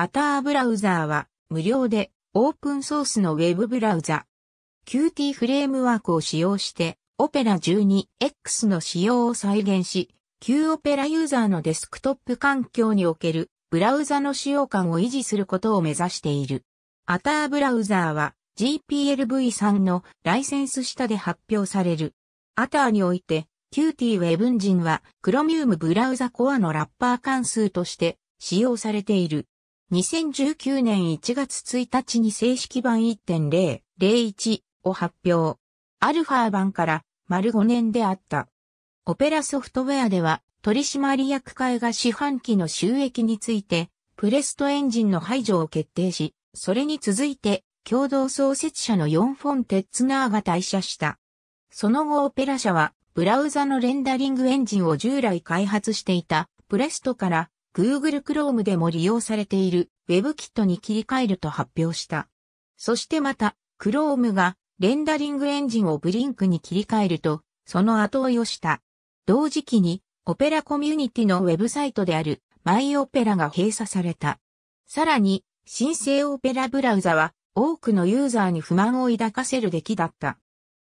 アターブラウザーは無料でオープンソースのウェブブラウザ。Qt フレームワークを使用して Opera 12X の仕様を再現し、旧オペラユーザーのデスクトップ環境におけるブラウザの使用感を維持することを目指している。アターブラウザーは GPLv3 のライセンス下で発表される。アターにおいて Qt ウェブンジンは Chromium ブラウザコアのラッパー関数として使用されている。2019年1月1日に正式版1.001を発表。アルファ版から丸5年であった。オペラソフトウェアでは取締役会が市販機の収益についてプレストエンジンの排除を決定し、それに続いて共同創設者の4フォン・テッツナーが退社した。その後オペラ社はブラウザのレンダリングエンジンを従来開発していたプレストから Google Chrome でも利用されている WebKit に切り替えると発表した。そしてまた、Chrome がレンダリングエンジンを Blink に切り替えると、その後追いをした。同時期に、オペラコミュニティのウェブサイトであるマイオペラが閉鎖された。さらに、新生オペラブラウザは多くのユーザーに不満を抱かせる出来だった。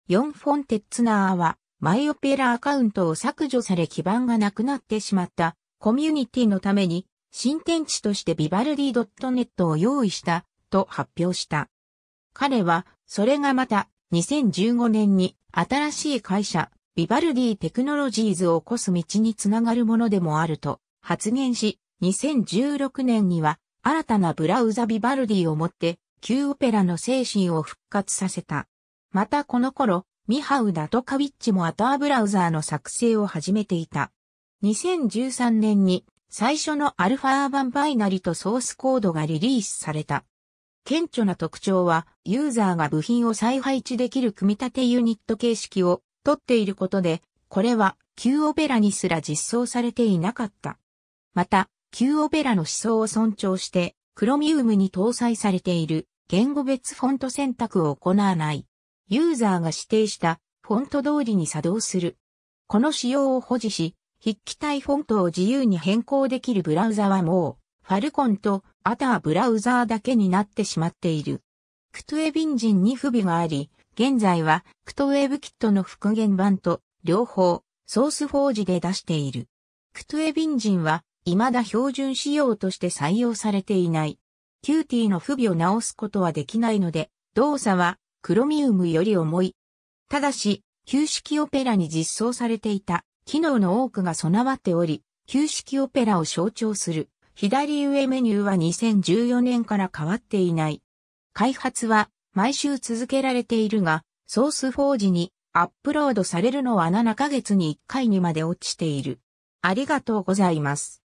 4フォンテッツナーはマイオペラアカウントを削除され基盤がなくなってしまったコミュニティのために新天地としてビバルディ .net を用意したと発表した。彼はそれがまた2015年に新しい会社ビバルディテクノロジーズを起こす道につながるものでもあると発言し2016年には新たなブラウザビバルディをもって旧オペラの精神を復活させた。またこの頃、ミハウ・ダトカビッチもアターブラウザーの作成を始めていた。2013年に最初のアルファーバンバイナリとソースコードがリリースされた。顕著な特徴は、ユーザーが部品を再配置できる組み立てユニット形式をとっていることで、これは Q オペラにすら実装されていなかった。また、Q オペラの思想を尊重して、クロミウムに搭載されている言語別フォント選択を行わない。ユーザーが指定したフォント通りに作動する。この仕様を保持し、筆記体フォントを自由に変更できるブラウザはもう、ファルコンとアターブラウザーだけになってしまっている。クトゥエビンジンに不備があり、現在はクトウェブキットの復元版と両方ソースフォージで出している。クトゥエビンジンは未だ標準仕様として採用されていない。キューティーの不備を直すことはできないので、動作はクロミウムより重い。ただし、旧式オペラに実装されていた機能の多くが備わっており、旧式オペラを象徴する左上メニューは2014年から変わっていない。開発は毎週続けられているが、ソースー時にアップロードされるのは7ヶ月に1回にまで落ちている。ありがとうございます。